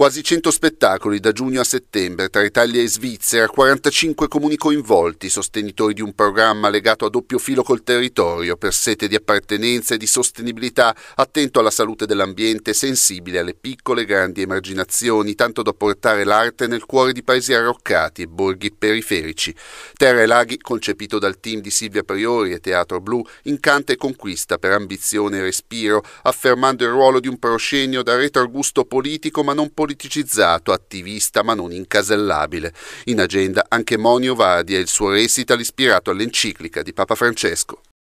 Quasi 100 spettacoli da giugno a settembre tra Italia e Svizzera, 45 comuni coinvolti, sostenitori di un programma legato a doppio filo col territorio, per sete di appartenenza e di sostenibilità, attento alla salute dell'ambiente, sensibile alle piccole e grandi emarginazioni, tanto da portare l'arte nel cuore di paesi arroccati e borghi periferici. Terra e Laghi, concepito dal team di Silvia Priori e Teatro Blu, incanta e conquista per ambizione e respiro, affermando il ruolo di un proscenio da retrogusto politico ma non politico politicizzato, attivista ma non incasellabile. In agenda anche Monio Vadia e il suo recital ispirato all'enciclica di Papa Francesco.